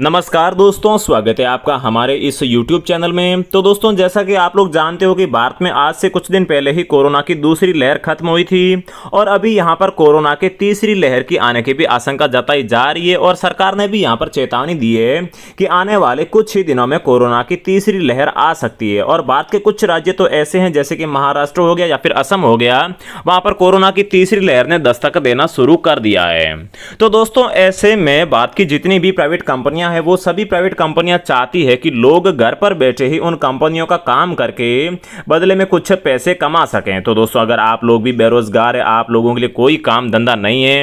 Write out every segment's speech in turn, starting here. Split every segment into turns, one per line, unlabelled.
नमस्कार दोस्तों स्वागत है आपका हमारे इस YouTube चैनल में तो दोस्तों जैसा कि आप लोग जानते हो कि भारत में आज से कुछ दिन पहले ही कोरोना की दूसरी लहर खत्म हुई थी और अभी यहां पर कोरोना के तीसरी लहर की आने की भी आशंका जताई जा रही है और सरकार ने भी यहां पर चेतावनी दी है कि आने वाले कुछ ही दिनों में कोरोना की तीसरी लहर आ सकती है और भारत के कुछ राज्य तो ऐसे हैं जैसे कि महाराष्ट्र हो गया या फिर असम हो गया वहाँ पर कोरोना की तीसरी लहर ने दस्तक देना शुरू कर दिया है तो दोस्तों ऐसे में भारत की जितनी भी प्राइवेट कंपनियाँ कंपनियां हैं वो सभी प्राइवेट कंपनियां चाहती है कि लोग घर पर बैठे ही उन कंपनियों का काम करके बदले में कुछ पैसे कमा सकें तो दोस्तों अगर आप लोग भी बेरोजगार है आप लोगों के लिए कोई काम धंधा नहीं है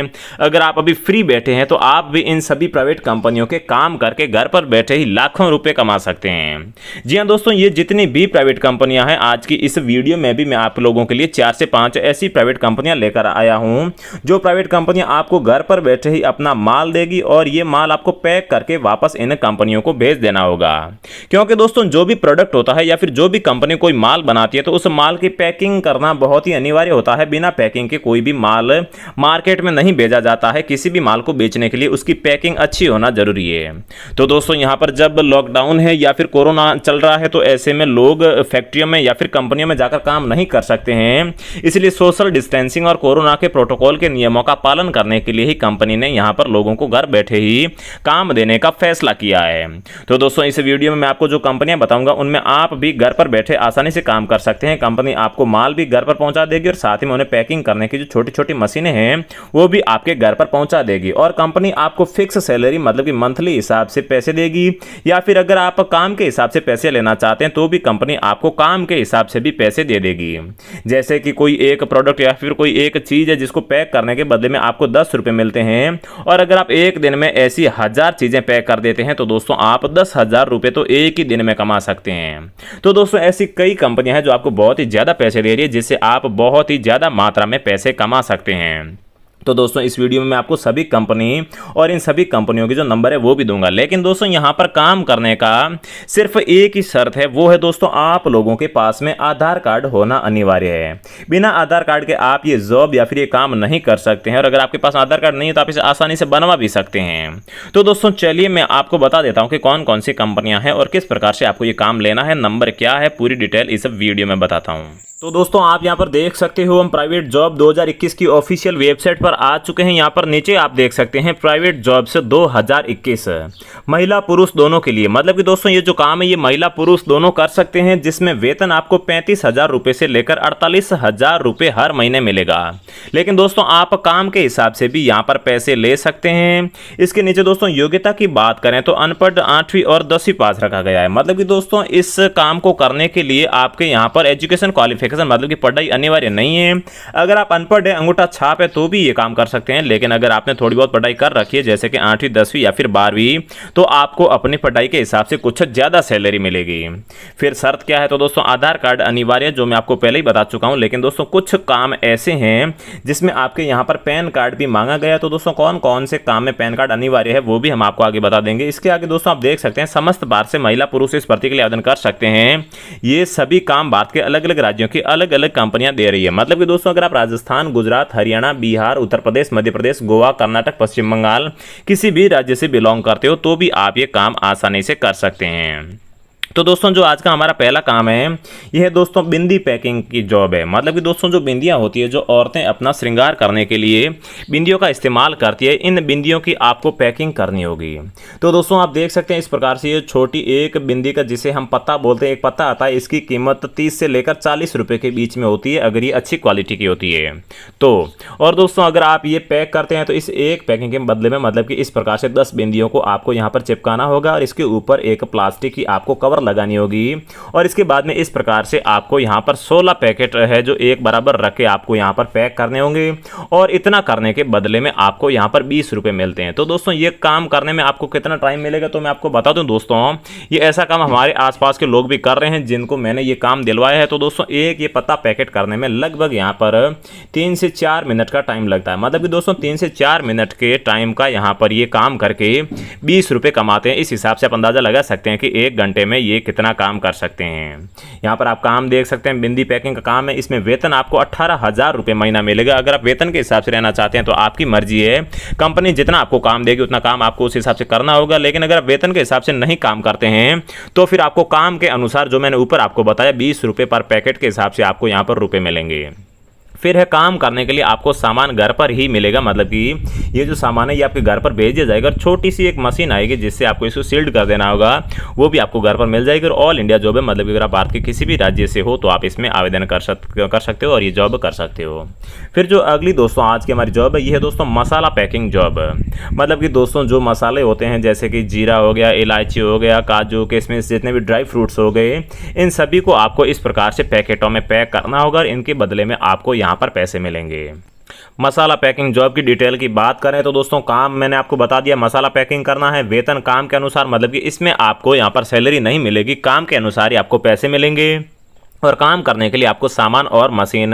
अगर आप अभी फ्री बैठे हैं तो आप भी इन सभी प्राइवेट कंपनियों के काम करके घर पर बैठे ही लाखों रुपए कमा सकते हैं जी हाँ दोस्तों ये जितनी भी प्राइवेट कंपनियां हैं आज की इस वीडियो में भी मैं आप लोगों के लिए चार से पाँच ऐसी प्राइवेट कंपनियां लेकर आया हूँ जो प्राइवेट कंपनियां आपको घर पर बैठे ही अपना माल देगी और ये माल आपको पैक करके वापस इन कंपनियों को भेज देना होगा क्योंकि दोस्तों जो भी प्रोडक्ट होता है या फिर जो भी कंपनी कोई माल बनाती है तो उस माल की पैकिंग करना बहुत ही अनिवार्य होता है बिना पैकिंग के कोई भी माल मार्केट में नहीं भेजा जाता है किसी भी माल को बेचने के लिए उसकी पैकिंग अच्छी होना जरूरी है तो दोस्तों यहाँ पर जब लॉकडाउन है या फिर कोरोना चल रहा है तो ऐसे में लोग फैक्ट्रियों में या फिर कंपनियों में जाकर काम नहीं कर सकते हैं इसलिए सोशल डिस्टेंसिंग और कोरोना के प्रोटोकॉल के नियमों का पालन करने के लिए ही कंपनी ने यहाँ पर लोगों को घर बैठे ही काम देने का फैसला किया है तो दोस्तों इस वीडियो में मैं आपको जो कंपनियां बताऊंगा उनमें आप भी घर पर बैठे आसानी से काम कर सकते हैं कंपनी आपको माल भी घर पर पहुंचा देगी और साथ ही में उन्हें पैकिंग करने की जो छोटी छोटी मशीनें हैं वो भी आपके घर पर पहुंचा देगी और कंपनी आपको फिक्स सैलरी मतलब कि मंथली हिसाब से पैसे देगी या फिर अगर आप काम के हिसाब से पैसे लेना चाहते हैं तो भी कंपनी आपको काम के हिसाब से भी पैसे दे देगी जैसे कि कोई एक प्रोडक्ट या फिर कोई एक चीज़ है जिसको पैक करने के बदले में आपको दस मिलते हैं और अगर आप एक दिन में ऐसी हज़ार चीज़ें पैक कर देते हैं तो दोस्तों आप दस हज़ार रुपए तो एक ही दिन में कमा सकते हैं तो दोस्तों ऐसी कई कंपनियां हैं जो आपको बहुत ही ज़्यादा पैसे दे रही है जिससे आप बहुत ही ज़्यादा मात्रा में पैसे कमा सकते हैं तो दोस्तों इस वीडियो में मैं आपको सभी कंपनी और इन सभी कंपनियों के जो नंबर है वो भी दूंगा लेकिन दोस्तों यहाँ पर काम करने का सिर्फ एक ही शर्त है वो है दोस्तों आप लोगों के पास में आधार कार्ड होना अनिवार्य है बिना आधार कार्ड के आप ये जॉब या फिर ये काम नहीं कर सकते हैं और अगर आपके पास आधार कार्ड नहीं है तो आप इसे आसानी से बनवा भी सकते हैं तो दोस्तों चलिए मैं आपको बता देता हूँ कि कौन कौन सी कंपनियाँ हैं और किस प्रकार से आपको ये काम लेना है नंबर क्या है पूरी डिटेल इस वीडियो में बताता हूँ तो दोस्तों आप यहाँ पर देख सकते हो हम प्राइवेट जॉब 2021 की ऑफिशियल वेबसाइट पर आ चुके हैं यहाँ पर नीचे आप देख सकते हैं प्राइवेट जॉब से 2021 महिला पुरुष दोनों के लिए मतलब कि दोस्तों ये जो काम है ये महिला पुरुष दोनों कर सकते हैं जिसमें वेतन आपको पैंतीस हज़ार रुपये से लेकर अड़तालीस हज़ार रुपये हर महीने मिलेगा लेकिन दोस्तों आप काम के हिसाब से भी यहाँ पर पैसे ले सकते हैं इसके नीचे दोस्तों योग्यता की बात करें तो अनपढ़ आठवीं और दसवीं पास रखा गया है मतलब कि दोस्तों इस काम को करने के लिए आपके यहाँ पर एजुकेशन क्वालिफिक एप्लीकेशन मतलब कि पढ़ाई अनिवार्य नहीं है अगर आप अनपढ़ है अंगूठा छाप है तो भी ये काम कर सकते हैं लेकिन अगर आपने थोड़ी बहुत पढ़ाई कर रखी है जैसे कि आठवीं दसवीं या फिर बारहवीं तो आपको अपनी पढ़ाई के हिसाब से कुछ ज़्यादा सैलरी मिलेगी फिर शर्त क्या है तो दोस्तों आधार कार्ड अनिवार्य जो मैं आपको पहले ही बता चुका हूँ लेकिन दोस्तों कुछ काम ऐसे हैं जिसमें आपके यहाँ पर पैन कार्ड भी मांगा गया तो दोस्तों कौन कौन से काम में पैन कार्ड अनिवार्य है वो भी हम आपको आगे बता देंगे इसके आगे दोस्तों आप देख सकते हैं समस्त भारत से महिला पुरुष इस भर्ती के लिए आवेदन कर सकते हैं ये सभी काम भारत के अलग अलग राज्यों के की अलग अलग कंपनियां दे रही है मतलब कि दोस्तों अगर आप राजस्थान गुजरात हरियाणा बिहार उत्तर प्रदेश मध्य प्रदेश गोवा कर्नाटक पश्चिम बंगाल किसी भी राज्य से बिलोंग करते हो तो भी आप ये काम आसानी से कर सकते हैं तो दोस्तों जो आज का हमारा पहला काम है यह है दोस्तों बिंदी पैकिंग की जॉब है मतलब कि दोस्तों जो बिंदियाँ होती है जो औरतें अपना श्रृंगार करने के लिए बिंदियों का इस्तेमाल करती है इन बिंदियों की आपको पैकिंग करनी होगी तो दोस्तों आप देख सकते हैं इस प्रकार से ये छोटी एक बिंदी का जिसे हम पत्ता बोलते हैं एक पत्ता आता है इसकी कीमत तीस से लेकर चालीस रुपये के बीच में होती है अगर ये अच्छी क्वालिटी की होती है तो और दोस्तों अगर आप ये पैक करते हैं तो इस एक पैकिंग के बदले में मतलब कि इस प्रकार से दस बिंदियों को आपको यहाँ पर चिपकाना होगा और इसके ऊपर एक प्लास्टिक की आपको कवर और लगानी होगी और इसके बाद में इस प्रकार से आपको यहाँ पर सोलह पैकेट है जो एक बराबर रख के आपको यहाँ पर पैक करने होंगे और इतना करने के बदले में आपको यहाँ पर बीस रुपये मिलते हैं तो दोस्तों ये काम करने में आपको कितना टाइम मिलेगा तो मैं आपको बता दूँ दोस्तों ये ऐसा काम हमारे आस के लोग भी कर रहे हैं जिनको मैंने ये काम दिलवाया है तो दोस्तों एक ये पत्ता पैकेट करने में लगभग यहाँ पर तीन से चार मिनट का टाइम लगता है मतलब कि दोस्तों तीन से चार मिनट के टाइम का यहाँ पर ये काम करके बीस रुपये कमाते हैं इस हिसाब से आप अंदाज़ा लगा सकते हैं कि एक घंटे में ये ये कितना काम कर सकते हैं यहाँ पर आप काम देख सकते हैं बिंदी पैकिंग का काम है इसमें वेतन आपको अट्ठारह हज़ार रुपये महीना मिलेगा अगर आप वेतन के हिसाब से रहना चाहते हैं तो आपकी मर्जी है कंपनी जितना आपको काम देगी उतना काम आपको उस हिसाब से करना होगा लेकिन अगर आप वेतन के हिसाब से नहीं काम करते हैं तो फिर आपको काम के अनुसार जो मैंने ऊपर आपको बताया बीस पर पैकेट के हिसाब से आपको यहाँ पर रुपये मिलेंगे फिर है काम करने के लिए आपको सामान घर पर ही मिलेगा मतलब कि ये जो सामान है ये आपके घर पर भेज दिया जाएगा और छोटी सी एक मशीन आएगी जिससे आपको इसको सील्ड कर देना होगा वो भी आपको घर पर मिल जाएगी और ऑल इंडिया जॉब है मतलब कि अगर आप भारत के किसी भी राज्य से हो तो आप इसमें आवेदन कर सकते कर सकते हो और ये जॉब कर सकते हो फिर जो अगली दोस्तों आज की हमारी जॉब है ये है दोस्तों मसाला पैकिंग जॉब मतलब कि दोस्तों जो मसाले होते हैं जैसे कि जीरा हो गया इलायची हो गया काजू किशमिश जितने भी ड्राई फ्रूट्स हो गए इन सभी को आपको इस प्रकार से पैकेटों में पैक करना होगा और इनके बदले में आपको यहाँ यहाँ पर पैसे मिलेंगे मसाला पैकिंग जॉब की डिटेल की बात करें तो दोस्तों काम मैंने आपको बता दिया मसाला पैकिंग करना है वेतन काम के अनुसार मतलब कि इसमें आपको यहाँ पर सैलरी नहीं मिलेगी काम के अनुसार ही आपको पैसे मिलेंगे और काम करने के लिए आपको सामान और मशीन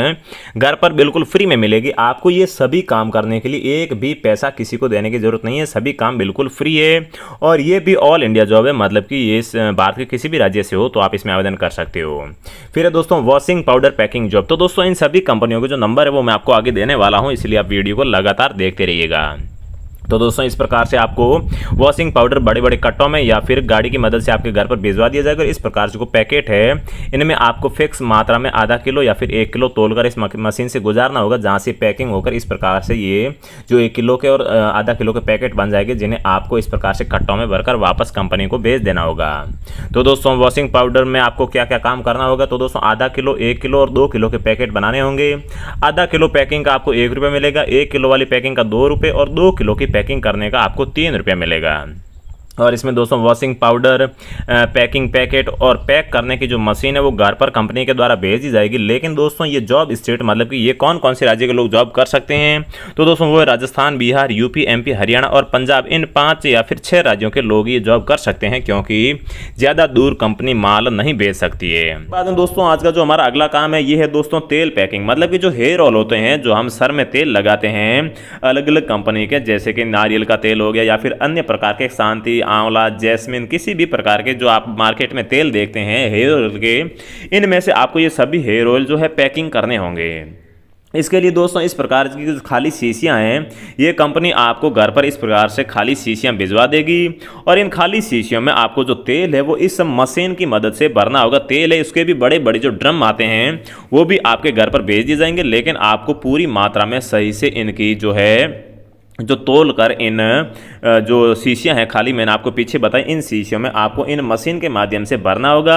घर पर बिल्कुल फ्री में मिलेगी आपको ये सभी काम करने के लिए एक भी पैसा किसी को देने की ज़रूरत नहीं है सभी काम बिल्कुल फ्री है और ये भी ऑल इंडिया जॉब है मतलब कि ये इस भारत के किसी भी राज्य से हो तो आप इसमें आवेदन कर सकते हो फिर है दोस्तों वॉशिंग पाउडर पैकिंग जॉब तो दोस्तों इन सभी कंपनियों के जो नंबर है वो मैं आपको आगे देने वाला हूँ इसलिए आप वीडियो को लगातार देखते रहिएगा तो दोस्तों इस प्रकार से आपको वॉशिंग पाउडर बड़े बड़े कट्टों में या फिर गाड़ी की मदद से आपके घर पर भिजवा दिया जाएगा इस प्रकार से जो पैकेट है इनमें आपको फिक्स मात्रा में आधा किलो या फिर एक किलो तोलकर इस मशीन से गुजारना होगा जहाँ से पैकिंग होकर इस प्रकार से ये जो एक किलो के और आधा किलो के पैकेट बन जाएंगे जिन्हें आपको इस प्रकार से कट्टों में भरकर वापस कंपनी को भेज देना होगा तो दोस्तों वॉशिंग पाउडर में आपको क्या क्या काम करना होगा तो दोस्तों आधा किलो एक किलो और दो किलो के पैकेट बनाने होंगे आधा किलो पैकिंग का आपको एक रुपये मिलेगा एक किलो वाली पैकिंग का दो रुपये और दो किलो की पैकिंग करने का आपको तीन रुपया मिलेगा और इसमें दोस्तों वॉशिंग पाउडर पैकिंग पैकेट और पैक करने की जो मशीन है वो घर पर कंपनी के द्वारा भेजी जाएगी लेकिन दोस्तों ये जॉब स्टेट मतलब कि ये कौन कौन से राज्य के लोग जॉब कर सकते हैं तो दोस्तों वो राजस्थान बिहार यूपी एमपी हरियाणा और पंजाब इन पाँच या फिर छः राज्यों के लोग ये जॉब कर सकते हैं क्योंकि ज़्यादा दूर कंपनी माल नहीं भेज सकती है बाद में दोस्तों आज का जो हमारा अगला काम है ये है दोस्तों तेल पैकिंग मतलब कि जो हेयर ऑल होते हैं जो हम सर में तेल लगाते हैं अलग अलग कंपनी के जैसे कि नारियल का तेल हो गया या फिर अन्य प्रकार के शांति आंवला जैस्मिन किसी भी प्रकार के जो आप मार्केट में तेल देखते हैं हेयर ऑयल के इनमें से आपको ये सभी हेयर ऑयल जो है पैकिंग करने होंगे इसके लिए दोस्तों इस प्रकार की जो खाली शीशियाँ हैं ये कंपनी आपको घर पर इस प्रकार से खाली शीशियाँ भिजवा देगी और इन खाली शीशियों में आपको जो तेल है वो इस मशीन की मदद से भरना होगा तेल है उसके भी बड़े बड़े जो ड्रम आते हैं वो भी आपके घर पर भेज दिए जाएंगे लेकिन आपको पूरी मात्रा में सही से इनकी जो है जो तोल कर इन जो शीशियाँ हैं खाली मैंने आपको पीछे बताई इन शीशियों में आपको इन मशीन के माध्यम से भरना होगा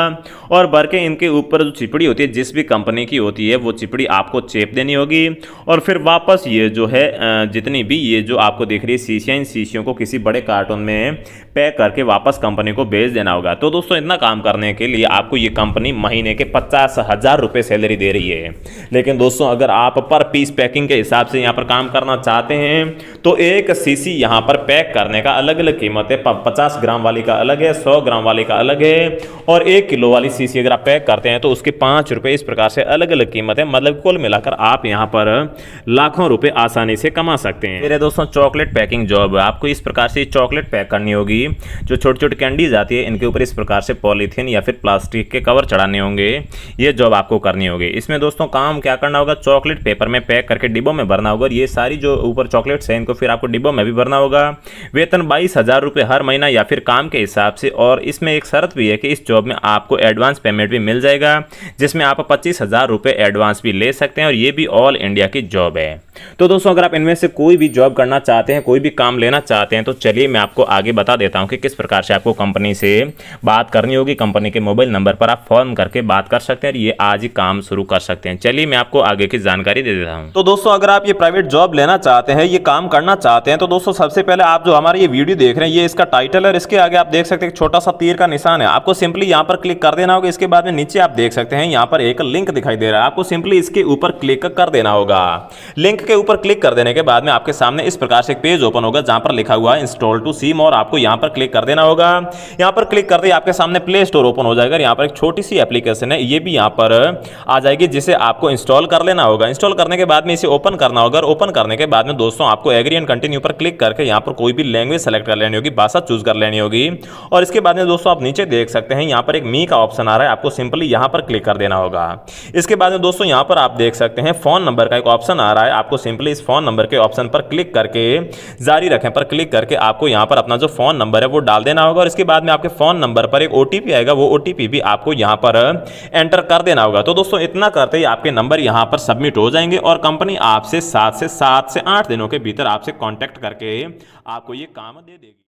और भर के इनके ऊपर जो चिपड़ी होती है जिस भी कंपनी की होती है वो चिपड़ी आपको चेप देनी होगी और फिर वापस ये जो है जितनी भी ये जो आपको देख रही है शीशियाँ इन शीशियों को किसी बड़े कार्टून में पैक करके वापस कंपनी को भेज देना होगा तो दोस्तों इतना काम करने के लिए आपको ये कंपनी महीने के पचास हज़ार रुपये सैलरी दे रही है लेकिन दोस्तों अगर आप पर पीस पैकिंग के हिसाब से यहाँ पर काम करना चाहते हैं तो तो एक सीसी यहां पर पैक करने का अलग अलग कीमत है पचास ग्राम वाली का अलग है सौ ग्राम वाली का अलग है और एक किलो वाली सीसी अगर आप पैक करते हैं तो उसके पांच रुपए इस प्रकार से अलग अलग कीमत है मतलब कुल मिलाकर आप यहां पर लाखों रुपए आसानी से कमा सकते हैं मेरे दोस्तों चॉकलेट पैकिंग जॉब आपको इस प्रकार से चॉकलेट पैक करनी होगी जो छोटी छोटी कैंडीज आती है इनके ऊपर इस प्रकार से पॉलीथीन या फिर प्लास्टिक के कवर चढ़ाने होंगे ये जॉब आपको करनी होगी इसमें दोस्तों काम क्या करना होगा चॉकलेट पेपर में पैक करके डिब्बों में भरना होगा ये सारी जो ऊपर चॉकलेट्स है इनको फिर आपको डिब्बों में भी भरना होगा वेतन बाईस हज़ार रुपये हर महीना या फिर काम के हिसाब से और इसमें एक शर्त भी है कि इस जॉब में आपको एडवांस पेमेंट भी मिल जाएगा जिसमें आप पच्चीस हज़ार रुपये एडवांस भी ले सकते हैं और ये भी ऑल इंडिया की जॉब है तो दोस्तों अगर आप इनमें से कोई भी जॉब करना चाहते हैं कोई भी काम लेना चाहते हैं तो चलिए मैं आपको आगे बता देता हूँ कि किस प्रकार से आपको कंपनी से बात करनी होगी कंपनी के मोबाइल नंबर पर आप फ़ोन करके बात कर सकते हैं और ये आज ही काम शुरू कर सकते हैं चलिए मैं आपको आगे की जानकारी दे देता हूँ तो दोस्तों अगर आप ये प्राइवेट जॉब लेना चाहते हैं ये काम करना करना चाहते हैं तो दोस्तों सबसे पहले आप जो हमारी ये वीडियो देख रहे हैं ये इसका टाइटल है इसके आगे आप देख सकते हैं छोटा सा तीर का निशान है आपको सिंपली यहाँ पर क्लिक कर देना होगा इसके बाद में नीचे आप देख सकते हैं यहाँ पर एक लिंक दिखाई दे रहा है आपको सिंपली इसके ऊपर क्लिक कर देना होगा लिंक के ऊपर क्लिक कर देने के बाद में आपके सामने इस प्रकार से एक पेज ओपन होगा जहाँ पर लिखा हुआ है इंस्टॉल टू सीम और आपको यहाँ पर क्लिक कर देना होगा यहाँ पर क्लिक कर दे आपके सामने प्ले स्टोर ओपन हो जाएगा यहाँ पर एक छोटी सी एप्लीकेशन है ये भी यहाँ पर आ जाएगी जिसे आपको इंस्टॉल कर लेना होगा इंस्टॉल करने के बाद में इसे ओपन करना होगा ओपन करने के बाद में दोस्तों आपको एग्री एंड कंटिन्यू पर क्लिक करके यहाँ पर कोई भी लैंग्वेज सेलेक्ट कर लेनी होगी भाषा चूज कर लेनी होगी और इसके बाद में दोस्तों आप नीचे देख सकते हैं यहाँ पर एक मी का ऑप्शन आ रहा है आपको सिंपली यहाँ पर क्लिक कर देना होगा इसके बाद में दोस्तों यहाँ पर आप देख सकते हैं फोन नंबर का एक ऑप्शन आ रहा है आपको सिंपली इस फोन नंबर के ऑप्शन पर क्लिक करके जारी रखें पर क्लिक करके आपको यहाँ पर अपना जो फोन नंबर है वो डाल देना होगा और इसके बाद में आपके फोन नंबर पर एक ओ आएगा वो ओ भी आपको यहाँ पर एंटर कर देना होगा तो दोस्तों इतना करते ही आपके नंबर यहाँ पर सबमिट हो जाएंगे और कंपनी आपसे सात से सात से आठ दिनों के भीतर आप आपसे कॉन्टैक्ट करके आपको ये काम दे देगी